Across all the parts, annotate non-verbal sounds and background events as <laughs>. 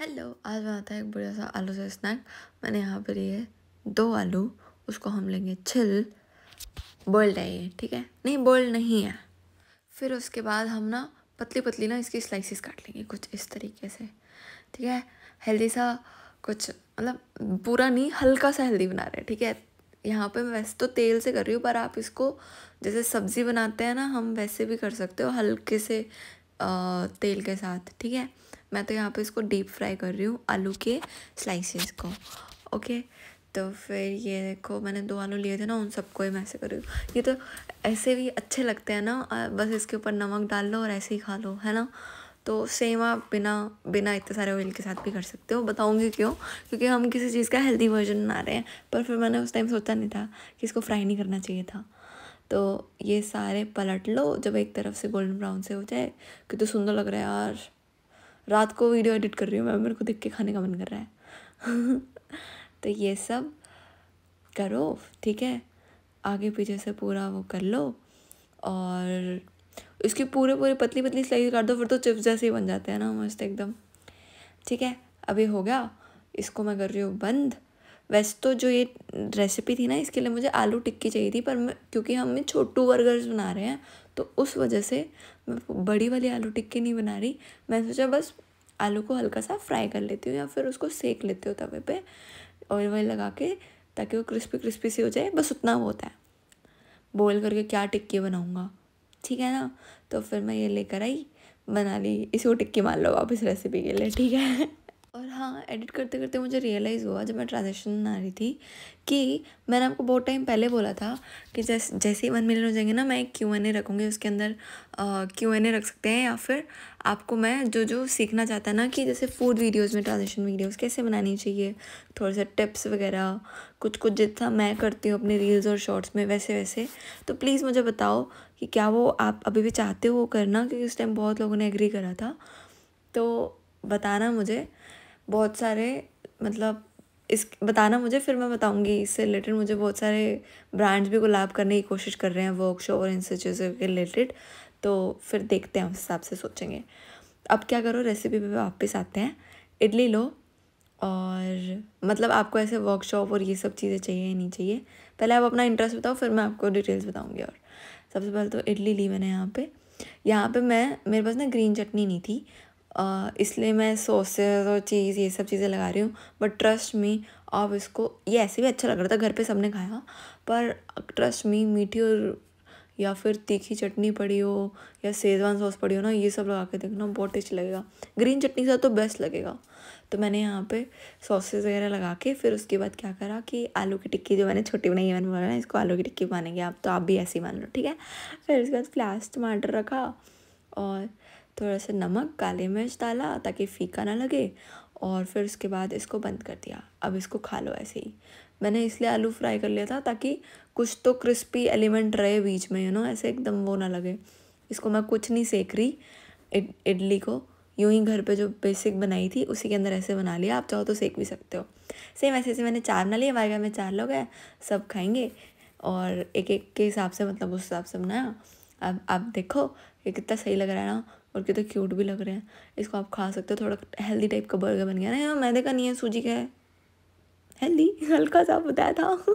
hello आज बनाता है एक बढ़िया सा आलू से स्नैक मैंने यहाँ पर ये दो आलू उसको हम लेंगे छिल बॉइल्ड है ये ठीक है नहीं बॉइल्ड नहीं है फिर उसके बाद हम ना पतली पतली ना इसकी स्लाइसेस काट लेंगे कुछ इस तरीके से ठीक है हेल्दी सा कुछ मतलब पूरा नहीं हल्का सा हेल्दी बना रहे हैं ठीक है यहाँ पे मैं वैसे तो तेल से कर रही हूँ पर आप इसको जैसे सब्ज़ी बनाते हैं ना हम वैसे भी कर सकते हो हल्के से आ, तेल के साथ ठीक है मैं तो यहाँ पे इसको डीप फ्राई कर रही हूँ आलू के स्लाइसेस को ओके तो फिर ये देखो मैंने दो आलू लिए थे ना उन सबको ही मैं ऐसे कर रही हूँ ये तो ऐसे भी अच्छे लगते हैं ना बस इसके ऊपर नमक डाल लो और ऐसे ही खा लो है ना तो सेम आप बिना बिना इतने सारे ऑयल के साथ भी कर सकते हो बताऊँगी क्यों क्योंकि हम किसी चीज़ का हेल्दी वर्जन बना रहे हैं पर फिर मैंने उस टाइम सोचा नहीं था कि इसको फ्राई नहीं करना चाहिए था तो ये सारे पलट लो जब एक तरफ से गोल्डन ब्राउन से हो जाए कि तो सुंदर लग रहा है यार रात को वीडियो एडिट कर रही हूँ मैं मेरे को देख के खाने का मन कर रहा है <laughs> तो ये सब करो ठीक है आगे पीछे से पूरा वो कर लो और इसकी पूरे पूरे पतली पतली स्लाइस काट दो फिर तो चिप्स जैसे ही बन जाते हैं ना मस्त एकदम ठीक है अभी हो गया इसको मैं कर रही हूँ बंद वैसे तो जो ये रेसिपी थी ना इसके लिए मुझे आलू टिक्की चाहिए थी पर मैं क्योंकि हम छोटू बर्गर्स बना रहे हैं तो उस वजह से मैं बड़ी वाली आलू टिक्की नहीं बना रही मैं सोचा बस आलू को हल्का सा फ्राई कर लेती हूँ या फिर उसको सेक लेती हूँ तवे पे ऑयल वॉयल लगा के ताकि वो क्रिस्पी क्रिस्पी सी हो जाए बस उतना होता है बॉयल करके क्या टिक्की बनाऊँगा ठीक है ना तो फिर मैं ये लेकर आई बना ली इसी को टिक्की मान लो आप इस रेसिपी के लिए ठीक है और हाँ एडिट करते करते मुझे रियलाइज़ हुआ जब मैं ट्रांजेक्शन आ रही थी कि मैंने आपको बहुत टाइम पहले बोला था कि जैसे जैसे ही वन मिलियन हो जाएंगे ना मैं एक क्यू एन ए रखूँगी उसके अंदर क्यू एन ए रख सकते हैं या फिर आपको मैं जो जो सीखना चाहता है ना कि जैसे फूड वीडियोस में ट्रांजेक्शन वीडियोज़ कैसे बनानी चाहिए थोड़े से टिप्स वगैरह कुछ कुछ जितना मैं करती हूँ अपने रील्स और शॉर्ट्स में वैसे वैसे तो प्लीज़ मुझे बताओ कि क्या वो आप अभी भी चाहते हो करना क्योंकि उस टाइम बहुत लोगों ने एग्री करा था तो बताना मुझे बहुत सारे मतलब इस बताना मुझे फिर मैं बताऊंगी इससे रिलेटेड मुझे बहुत सारे ब्रांड्स भी गुलाब करने की कोशिश कर रहे हैं वर्कशॉप और इन सब चीज़ों के रिलेटेड तो फिर देखते हैं उस हिसाब से सोचेंगे अब क्या करो रेसिपी पे वापस आते हैं इडली लो और मतलब आपको ऐसे वर्कशॉप और ये सब चीज़ें चाहिए या नहीं चाहिए पहले आप अपना इंटरेस्ट बताओ फिर मैं आपको डिटेल्स बताऊँगी और सबसे पहले तो इडली ली मैंने यहाँ पर यहाँ पर मैं मेरे पास ना ग्रीन चटनी नहीं थी इसलिए मैं सॉसेज और चीज़ ये सब चीज़ें लगा रही हूँ बट ट्रस्ट मी आप इसको ये ऐसे भी अच्छा लग रहा था घर पे सबने खाया पर ट्रस्ट मी मीठी और या फिर तीखी चटनी पड़ी हो या सेजवान सॉस पड़ी हो ना ये सब लगा के देखना बहुत टेस्ट लगेगा ग्रीन चटनी के तो बेस्ट लगेगा तो मैंने यहाँ पे सॉसेज वगैरह लगा के फिर उसके बाद क्या करा कि आलू की टिक्की जो मैंने छोटी बनाई है मैंने बोला ना इसको आलू की टिक्की मानेंगे आप तो आप भी ऐसे ही मान लो ठीक है फिर उसके बाद फ्लैश टमाटर रखा और थोड़ा सा नमक काली मिर्च डाला ताकि फीका ना लगे और फिर उसके बाद इसको बंद कर दिया अब इसको खा लो ऐसे ही मैंने इसलिए आलू फ्राई कर लिया था ताकि कुछ तो क्रिस्पी एलिमेंट रहे बीच में यू नो ऐसे एकदम वो ना लगे इसको मैं कुछ नहीं सेक रही इड, इडली को यूं ही घर पे जो बेसिक बनाई थी उसी के अंदर ऐसे बना लिया आप चाहो तो सेक भी सकते हो सेम ऐसे ऐसे मैंने चार बना लिए हमारे घर में चार लोग हैं सब खाएंगे और एक एक के हिसाब से मतलब उस हिसाब से बनाया अब आप देखो ये कितना सही लग रहा है ना और कितने क्यूट भी लग रहे हैं इसको आप खा सकते हो थोड़ा हेल्दी टाइप का बर्गर बन गया ना हाँ, मैदे का नहीं है सूजी का है हेल्दी <laughs> हल्का सा बताया था <laughs>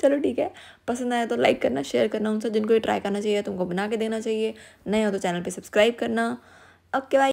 चलो ठीक है पसंद आया तो लाइक करना शेयर करना उनसे जिनको ये ट्राई करना चाहिए तो उनको बना के देना चाहिए नए हो तो चैनल पर सब्सक्राइब करना ओके बाय